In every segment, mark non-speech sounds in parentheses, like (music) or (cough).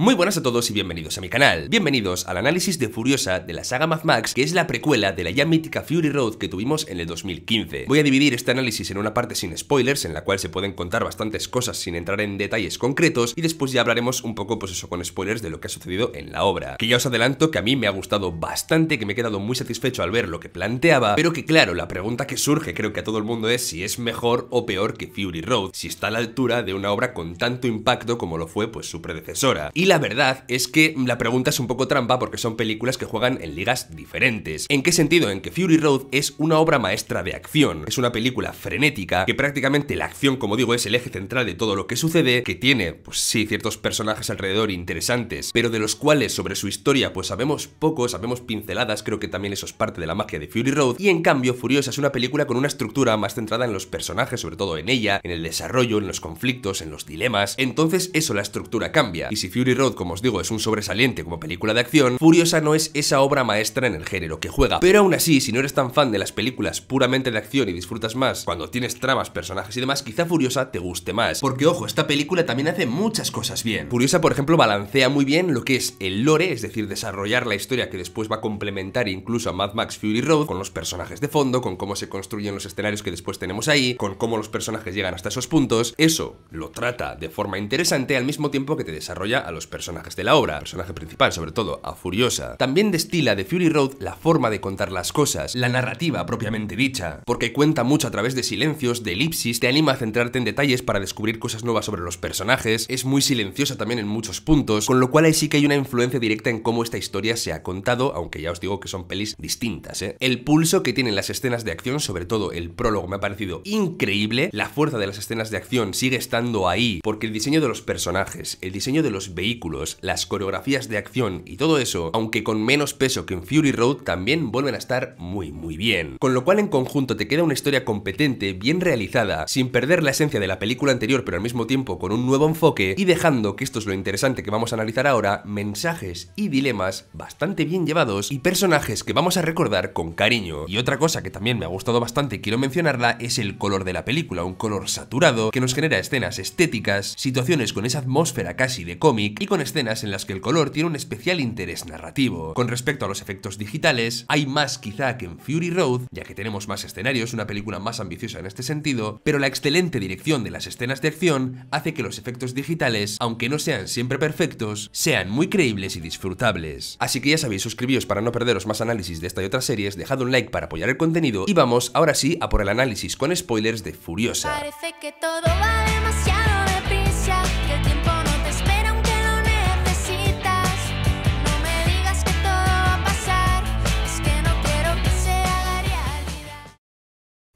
Muy buenas a todos y bienvenidos a mi canal. Bienvenidos al análisis de Furiosa de la saga Mad Max, que es la precuela de la ya mítica Fury Road que tuvimos en el 2015. Voy a dividir este análisis en una parte sin spoilers, en la cual se pueden contar bastantes cosas sin entrar en detalles concretos, y después ya hablaremos un poco, pues eso, con spoilers de lo que ha sucedido en la obra. Que ya os adelanto que a mí me ha gustado bastante, que me he quedado muy satisfecho al ver lo que planteaba, pero que claro, la pregunta que surge creo que a todo el mundo es si es mejor o peor que Fury Road, si está a la altura de una obra con tanto impacto como lo fue pues su predecesora la verdad es que la pregunta es un poco trampa porque son películas que juegan en ligas diferentes. ¿En qué sentido? En que Fury Road es una obra maestra de acción. Es una película frenética que prácticamente la acción, como digo, es el eje central de todo lo que sucede, que tiene, pues sí, ciertos personajes alrededor interesantes, pero de los cuales sobre su historia pues sabemos poco, sabemos pinceladas, creo que también eso es parte de la magia de Fury Road, y en cambio Furiosa es una película con una estructura más centrada en los personajes, sobre todo en ella, en el desarrollo, en los conflictos, en los dilemas, entonces eso la estructura cambia, y si Fury Road, como os digo, es un sobresaliente como película de acción, Furiosa no es esa obra maestra en el género que juega. Pero aún así, si no eres tan fan de las películas puramente de acción y disfrutas más cuando tienes tramas, personajes y demás, quizá Furiosa te guste más. Porque ojo, esta película también hace muchas cosas bien. Furiosa, por ejemplo, balancea muy bien lo que es el lore, es decir, desarrollar la historia que después va a complementar incluso a Mad Max Fury Road, con los personajes de fondo, con cómo se construyen los escenarios que después tenemos ahí, con cómo los personajes llegan hasta esos puntos. Eso lo trata de forma interesante al mismo tiempo que te desarrolla a los personajes de la obra, personaje principal sobre todo, a Furiosa. También destila de Fury Road la forma de contar las cosas, la narrativa propiamente dicha, porque cuenta mucho a través de silencios, de elipsis, te anima a centrarte en detalles para descubrir cosas nuevas sobre los personajes, es muy silenciosa también en muchos puntos, con lo cual ahí sí que hay una influencia directa en cómo esta historia se ha contado, aunque ya os digo que son pelis distintas, ¿eh? El pulso que tienen las escenas de acción, sobre todo el prólogo, me ha parecido increíble, la fuerza de las escenas de acción sigue estando ahí, porque el diseño de los personajes, el diseño de los vehículos, las coreografías de acción y todo eso, aunque con menos peso que en Fury Road, también vuelven a estar muy muy bien. Con lo cual en conjunto te queda una historia competente, bien realizada, sin perder la esencia de la película anterior pero al mismo tiempo con un nuevo enfoque y dejando, que esto es lo interesante que vamos a analizar ahora, mensajes y dilemas bastante bien llevados y personajes que vamos a recordar con cariño. Y otra cosa que también me ha gustado bastante y quiero mencionarla es el color de la película, un color saturado que nos genera escenas estéticas, situaciones con esa atmósfera casi de cómic y con escenas en las que el color tiene un especial interés narrativo. Con respecto a los efectos digitales, hay más quizá que en Fury Road, ya que tenemos más escenarios, una película más ambiciosa en este sentido, pero la excelente dirección de las escenas de acción hace que los efectos digitales, aunque no sean siempre perfectos, sean muy creíbles y disfrutables. Así que ya sabéis, suscribíos para no perderos más análisis de esta y otras series, dejad un like para apoyar el contenido y vamos ahora sí a por el análisis con spoilers de Furiosa. que todo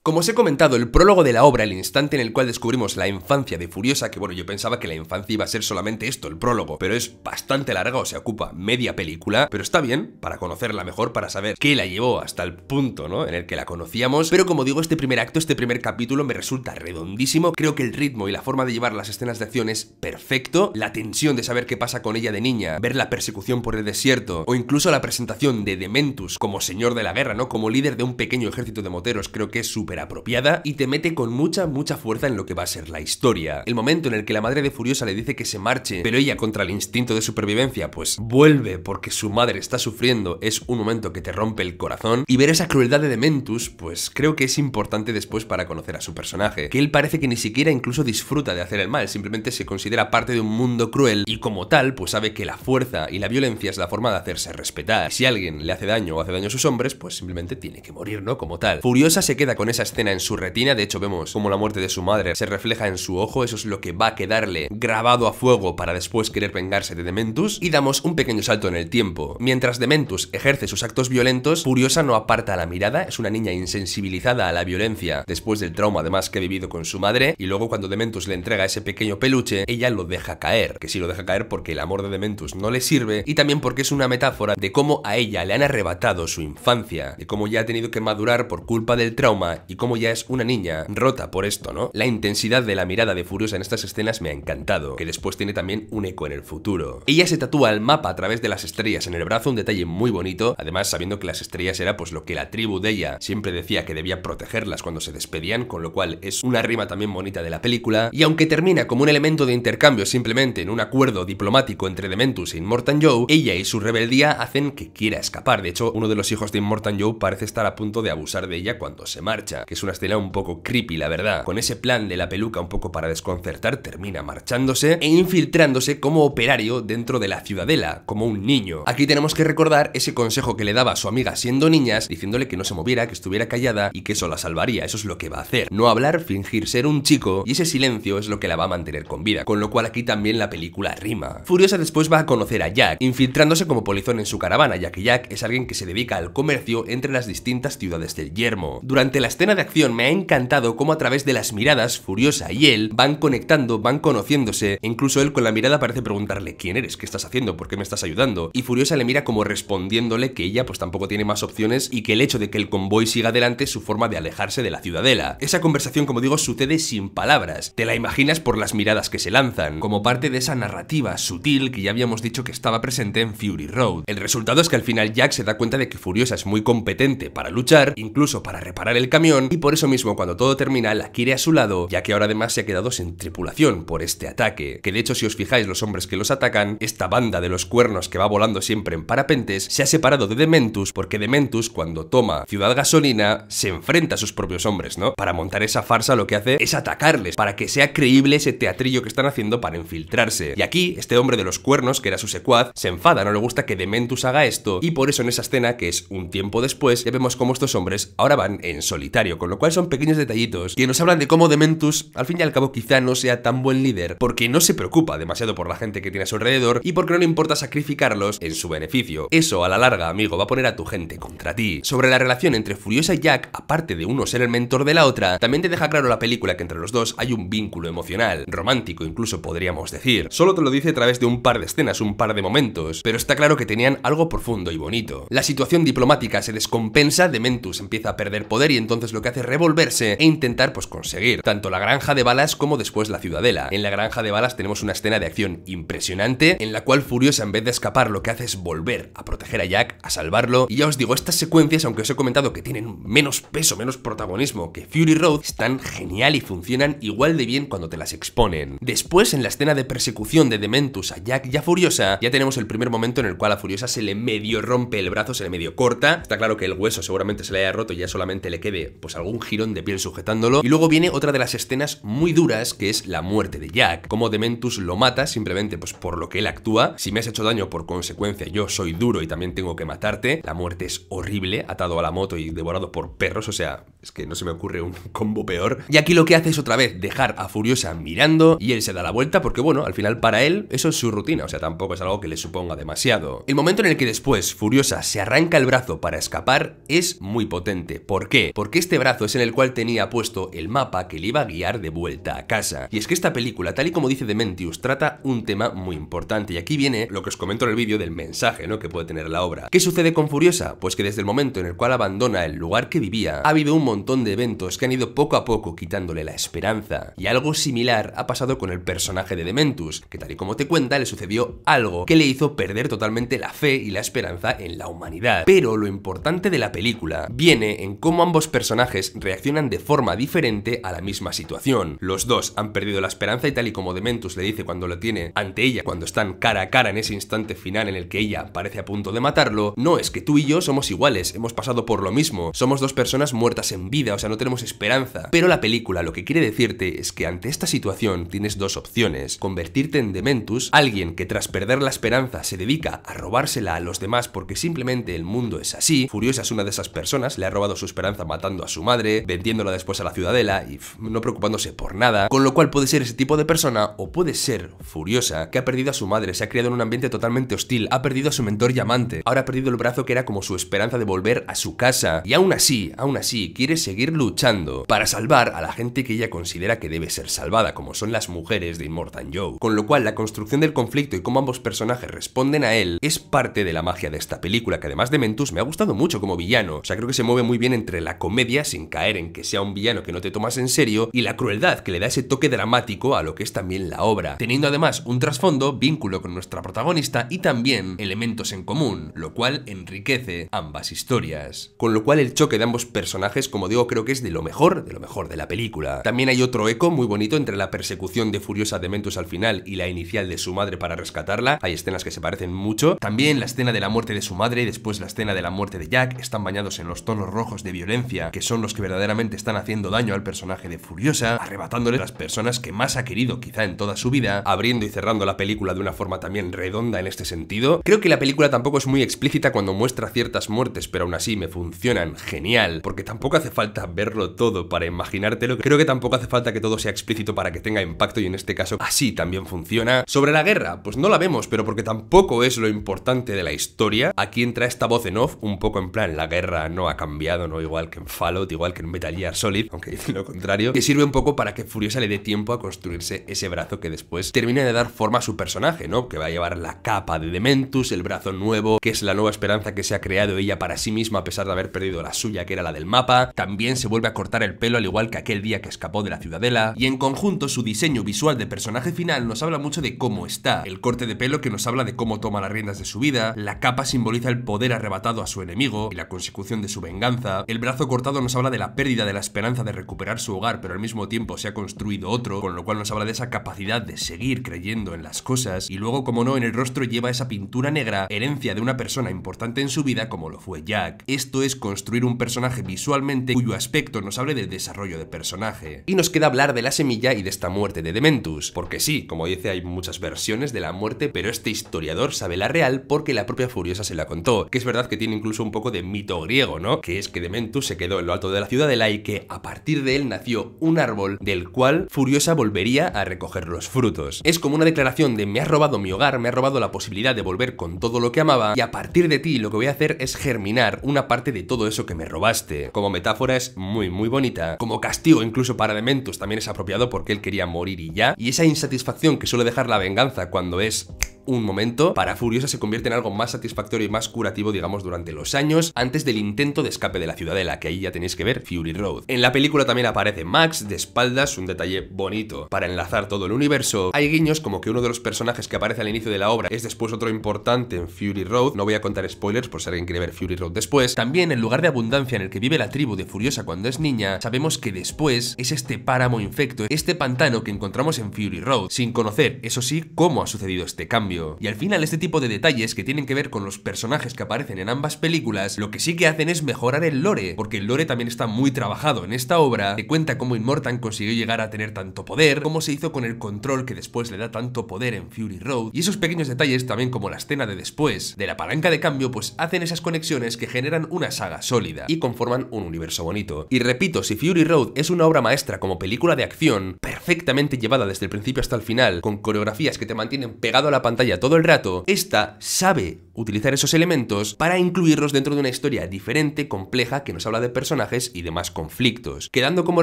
Como os he comentado, el prólogo de la obra, el instante en el cual descubrimos la infancia de Furiosa, que bueno, yo pensaba que la infancia iba a ser solamente esto, el prólogo, pero es bastante larga, o sea, ocupa media película, pero está bien para conocerla mejor, para saber qué la llevó hasta el punto, ¿no? En el que la conocíamos, pero como digo, este primer acto, este primer capítulo me resulta redondísimo, creo que el ritmo y la forma de llevar las escenas de acción es perfecto, la tensión de saber qué pasa con ella de niña, ver la persecución por el desierto, o incluso la presentación de Dementus como señor de la guerra, ¿no? Como líder de un pequeño ejército de moteros, creo que es súper apropiada y te mete con mucha, mucha fuerza en lo que va a ser la historia. El momento en el que la madre de Furiosa le dice que se marche, pero ella contra el instinto de supervivencia, pues vuelve porque su madre está sufriendo, es un momento que te rompe el corazón. Y ver esa crueldad de Dementus, pues creo que es importante después para conocer a su personaje, que él parece que ni siquiera incluso disfruta de hacer el mal, simplemente se considera parte de un mundo cruel y como tal, pues sabe que la fuerza y la violencia es la forma de hacerse respetar. Si alguien le hace daño o hace daño a sus hombres, pues simplemente tiene que morir, ¿no? Como tal. Furiosa se queda con esa escena en su retina, de hecho vemos como la muerte de su madre se refleja en su ojo, eso es lo que va a quedarle grabado a fuego para después querer vengarse de Dementus, y damos un pequeño salto en el tiempo. Mientras Dementus ejerce sus actos violentos, Furiosa no aparta la mirada, es una niña insensibilizada a la violencia después del trauma además que ha vivido con su madre, y luego cuando Dementus le entrega ese pequeño peluche, ella lo deja caer, que si lo deja caer porque el amor de Dementus no le sirve, y también porque es una metáfora de cómo a ella le han arrebatado su infancia, de cómo ya ha tenido que madurar por culpa del trauma y como ya es una niña rota por esto, ¿no? La intensidad de la mirada de Furiosa en estas escenas me ha encantado, que después tiene también un eco en el futuro. Ella se tatúa el mapa a través de las estrellas en el brazo, un detalle muy bonito, además sabiendo que las estrellas era pues lo que la tribu de ella siempre decía que debía protegerlas cuando se despedían, con lo cual es una rima también bonita de la película, y aunque termina como un elemento de intercambio simplemente en un acuerdo diplomático entre Dementus e Immortan Joe, ella y su rebeldía hacen que quiera escapar, de hecho uno de los hijos de Immortan Joe parece estar a punto de abusar de ella cuando se marcha que es una escena un poco creepy, la verdad. Con ese plan de la peluca un poco para desconcertar, termina marchándose e infiltrándose como operario dentro de la ciudadela, como un niño. Aquí tenemos que recordar ese consejo que le daba a su amiga siendo niñas, diciéndole que no se moviera, que estuviera callada y que eso la salvaría, eso es lo que va a hacer. No hablar, fingir ser un chico y ese silencio es lo que la va a mantener con vida, con lo cual aquí también la película rima. Furiosa después va a conocer a Jack, infiltrándose como polizón en su caravana, ya que Jack es alguien que se dedica al comercio entre las distintas ciudades del yermo. Durante la escena de acción me ha encantado cómo a través de las miradas, Furiosa y él, van conectando, van conociéndose, incluso él con la mirada parece preguntarle quién eres, qué estás haciendo, por qué me estás ayudando, y Furiosa le mira como respondiéndole que ella pues tampoco tiene más opciones y que el hecho de que el convoy siga adelante es su forma de alejarse de la ciudadela. Esa conversación, como digo, sucede sin palabras, te la imaginas por las miradas que se lanzan, como parte de esa narrativa sutil que ya habíamos dicho que estaba presente en Fury Road. El resultado es que al final Jack se da cuenta de que Furiosa es muy competente para luchar, incluso para reparar el camión, y por eso mismo cuando todo termina la quiere a su lado, ya que ahora además se ha quedado sin tripulación por este ataque, que de hecho si os fijáis los hombres que los atacan, esta banda de los cuernos que va volando siempre en parapentes, se ha separado de Dementus porque Dementus cuando toma Ciudad Gasolina se enfrenta a sus propios hombres, ¿no? Para montar esa farsa lo que hace es atacarles, para que sea creíble ese teatrillo que están haciendo para infiltrarse. Y aquí, este hombre de los cuernos, que era su secuaz, se enfada, no le gusta que Dementus haga esto, y por eso en esa escena, que es un tiempo después, ya vemos cómo estos hombres ahora van en solitario con lo cual son pequeños detallitos que nos hablan de cómo Dementus, al fin y al cabo, quizá no sea tan buen líder, porque no se preocupa demasiado por la gente que tiene a su alrededor y porque no le importa sacrificarlos en su beneficio. Eso, a la larga, amigo, va a poner a tu gente contra ti. Sobre la relación entre Furiosa y Jack, aparte de uno ser el mentor de la otra, también te deja claro la película que entre los dos hay un vínculo emocional, romántico incluso podríamos decir. Solo te lo dice a través de un par de escenas, un par de momentos, pero está claro que tenían algo profundo y bonito. La situación diplomática se descompensa, Dementus empieza a perder poder y entonces lo que hace revolverse e intentar pues conseguir tanto la granja de balas como después la ciudadela. En la granja de balas tenemos una escena de acción impresionante en la cual Furiosa en vez de escapar lo que hace es volver a proteger a Jack, a salvarlo y ya os digo, estas secuencias, aunque os he comentado que tienen menos peso, menos protagonismo que Fury Road, están genial y funcionan igual de bien cuando te las exponen. Después en la escena de persecución de Dementus a Jack y a Furiosa, ya tenemos el primer momento en el cual a Furiosa se le medio rompe el brazo, se le medio corta, está claro que el hueso seguramente se le haya roto y ya solamente le quede pues algún jirón de piel sujetándolo. Y luego viene otra de las escenas muy duras, que es la muerte de Jack. Como Dementus lo mata simplemente pues por lo que él actúa. Si me has hecho daño por consecuencia, yo soy duro y también tengo que matarte. La muerte es horrible, atado a la moto y devorado por perros, o sea, es que no se me ocurre un (laughs) combo peor. Y aquí lo que hace es otra vez dejar a Furiosa mirando y él se da la vuelta porque bueno, al final para él eso es su rutina, o sea, tampoco es algo que le suponga demasiado. El momento en el que después Furiosa se arranca el brazo para escapar es muy potente. ¿Por qué? Porque este este brazo es en el cual tenía puesto el mapa que le iba a guiar de vuelta a casa. Y es que esta película, tal y como dice Dementius, trata un tema muy importante. Y aquí viene lo que os comento en el vídeo del mensaje ¿no? que puede tener la obra. ¿Qué sucede con Furiosa? Pues que desde el momento en el cual abandona el lugar que vivía, ha habido un montón de eventos que han ido poco a poco quitándole la esperanza. Y algo similar ha pasado con el personaje de Dementus, que tal y como te cuenta, le sucedió algo que le hizo perder totalmente la fe y la esperanza en la humanidad. Pero lo importante de la película viene en cómo ambos personajes reaccionan de forma diferente a la misma situación. Los dos han perdido la esperanza y tal y como Dementus le dice cuando lo tiene ante ella, cuando están cara a cara en ese instante final en el que ella parece a punto de matarlo, no, es que tú y yo somos iguales, hemos pasado por lo mismo, somos dos personas muertas en vida, o sea, no tenemos esperanza. Pero la película lo que quiere decirte es que ante esta situación tienes dos opciones, convertirte en Dementus, alguien que tras perder la esperanza se dedica a robársela a los demás porque simplemente el mundo es así, Furiosa es una de esas personas, le ha robado su esperanza matando a su madre, vendiéndola después a la ciudadela y no preocupándose por nada, con lo cual puede ser ese tipo de persona o puede ser furiosa, que ha perdido a su madre, se ha criado en un ambiente totalmente hostil, ha perdido a su mentor y amante, ahora ha perdido el brazo que era como su esperanza de volver a su casa y aún así, aún así, quiere seguir luchando para salvar a la gente que ella considera que debe ser salvada, como son las mujeres de Immortal Joe. Con lo cual, la construcción del conflicto y cómo ambos personajes responden a él es parte de la magia de esta película, que además de Mentus me ha gustado mucho como villano, o sea, creo que se mueve muy bien entre la comedia sin caer en que sea un villano que no te tomas en serio y la crueldad que le da ese toque dramático a lo que es también la obra, teniendo además un trasfondo, vínculo con nuestra protagonista y también elementos en común, lo cual enriquece ambas historias. Con lo cual el choque de ambos personajes, como digo, creo que es de lo mejor, de lo mejor de la película. También hay otro eco muy bonito entre la persecución de Furiosa Dementos al final y la inicial de su madre para rescatarla, hay escenas que se parecen mucho, también la escena de la muerte de su madre y después la escena de la muerte de Jack están bañados en los tonos rojos de violencia que son son los que verdaderamente están haciendo daño al personaje de Furiosa, arrebatándole las personas que más ha querido quizá en toda su vida, abriendo y cerrando la película de una forma también redonda en este sentido. Creo que la película tampoco es muy explícita cuando muestra ciertas muertes, pero aún así me funcionan genial, porque tampoco hace falta verlo todo para imaginártelo. Creo que tampoco hace falta que todo sea explícito para que tenga impacto y en este caso así también funciona. Sobre la guerra, pues no la vemos, pero porque tampoco es lo importante de la historia, aquí entra esta voz en off, un poco en plan, la guerra no ha cambiado, no igual que en Fallout igual que en Metal Gear Solid, aunque dice (laughs) lo contrario, que sirve un poco para que Furiosa le dé tiempo a construirse ese brazo que después termina de dar forma a su personaje, ¿no? Que va a llevar la capa de Dementus, el brazo nuevo, que es la nueva esperanza que se ha creado ella para sí misma a pesar de haber perdido la suya, que era la del mapa. También se vuelve a cortar el pelo al igual que aquel día que escapó de la ciudadela. Y en conjunto, su diseño visual de personaje final nos habla mucho de cómo está. El corte de pelo que nos habla de cómo toma las riendas de su vida, la capa simboliza el poder arrebatado a su enemigo y la consecución de su venganza, el brazo cortado nos habla de la pérdida de la esperanza de recuperar su hogar, pero al mismo tiempo se ha construido otro, con lo cual nos habla de esa capacidad de seguir creyendo en las cosas, y luego, como no, en el rostro lleva esa pintura negra, herencia de una persona importante en su vida como lo fue Jack. Esto es construir un personaje visualmente cuyo aspecto nos hable del desarrollo de personaje. Y nos queda hablar de la semilla y de esta muerte de Dementus, porque sí, como dice, hay muchas versiones de la muerte, pero este historiador sabe la real porque la propia Furiosa se la contó, que es verdad que tiene incluso un poco de mito griego, ¿no? Que es que Dementus se quedó en alto de la ciudadela y que a partir de él nació un árbol del cual Furiosa volvería a recoger los frutos. Es como una declaración de me has robado mi hogar, me has robado la posibilidad de volver con todo lo que amaba y a partir de ti lo que voy a hacer es germinar una parte de todo eso que me robaste. Como metáfora es muy muy bonita, como castigo incluso para Dementus también es apropiado porque él quería morir y ya, y esa insatisfacción que suele dejar la venganza cuando es un momento, para Furiosa se convierte en algo más satisfactorio y más curativo, digamos, durante los años, antes del intento de escape de la ciudadela, que ahí ya tenéis que ver Fury Road. En la película también aparece Max de espaldas, un detalle bonito para enlazar todo el universo. Hay guiños como que uno de los personajes que aparece al inicio de la obra es después otro importante en Fury Road, no voy a contar spoilers por si alguien quiere ver Fury Road después. También el lugar de abundancia en el que vive la tribu de Furiosa cuando es niña, sabemos que después es este páramo infecto, este pantano que encontramos en Fury Road, sin conocer, eso sí, cómo ha sucedido este cambio y al final este tipo de detalles que tienen que ver con los personajes que aparecen en ambas películas, lo que sí que hacen es mejorar el lore, porque el lore también está muy trabajado en esta obra, que cuenta cómo Immortan consiguió llegar a tener tanto poder, cómo se hizo con el control que después le da tanto poder en Fury Road, y esos pequeños detalles también como la escena de después, de la palanca de cambio, pues hacen esas conexiones que generan una saga sólida y conforman un universo bonito. Y repito, si Fury Road es una obra maestra como película de acción, perfectamente llevada desde el principio hasta el final, con coreografías que te mantienen pegado a la pantalla todo el rato, esta sabe utilizar esos elementos para incluirlos dentro de una historia diferente, compleja, que nos habla de personajes y demás conflictos, quedando como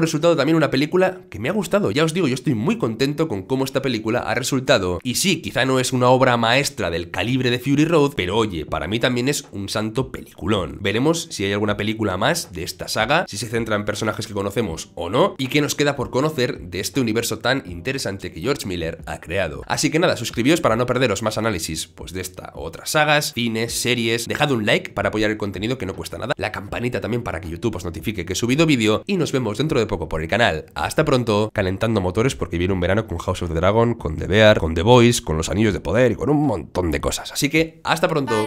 resultado también una película que me ha gustado, ya os digo, yo estoy muy contento con cómo esta película ha resultado, y sí, quizá no es una obra maestra del calibre de Fury Road, pero oye, para mí también es un santo peliculón. Veremos si hay alguna película más de esta saga, si se centra en personajes que conocemos o no, y qué nos queda por conocer de este universo tan interesante que George Miller ha creado. Así que nada, suscribíos para no perderos más análisis pues de esta u otras sagas, fines series. Dejad un like para apoyar el contenido que no cuesta nada, la campanita también para que YouTube os notifique que he subido vídeo y nos vemos dentro de poco por el canal. Hasta pronto, calentando motores porque viene un verano con House of the Dragon, con The Bear, con The Voice, con los Anillos de Poder y con un montón de cosas. Así que, hasta pronto.